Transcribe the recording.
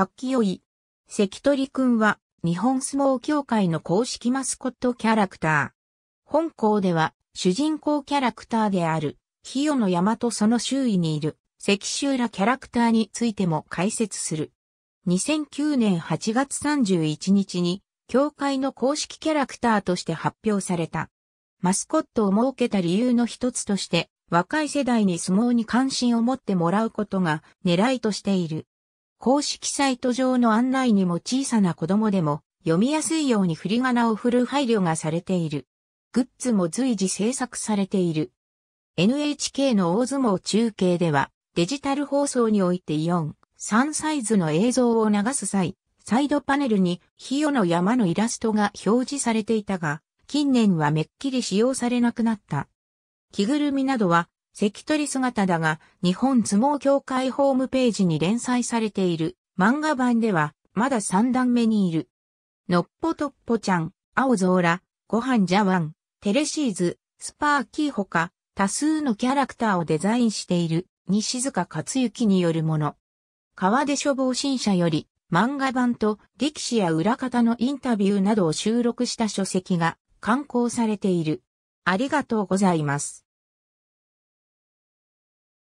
発揮良い。関取くんは、日本相撲協会の公式マスコットキャラクター。本校では、主人公キャラクターである、ひよの山とその周囲にいる、関州らキャラクターについても解説する。2009年8月31日に、協会の公式キャラクターとして発表された。マスコットを設けた理由の一つとして、若い世代に相撲に関心を持ってもらうことが狙いとしている。公式サイト上の案内にも小さな子供でも読みやすいように振り仮名を振る配慮がされている。グッズも随時制作されている。NHK の大相撲中継ではデジタル放送において4、3サイズの映像を流す際、サイドパネルに費用の山のイラストが表示されていたが、近年はめっきり使用されなくなった。着ぐるみなどは関取姿だが、日本相撲協会ホームページに連載されている漫画版では、まだ3段目にいる。のっぽとっぽちゃん、青ゾーラ、ご飯ジャワン、テレシーズ、スパーキーほか、多数のキャラクターをデザインしている、西塚克幸によるもの。川出処防新社より、漫画版と力士や裏方のインタビューなどを収録した書籍が刊行されている。ありがとうございます。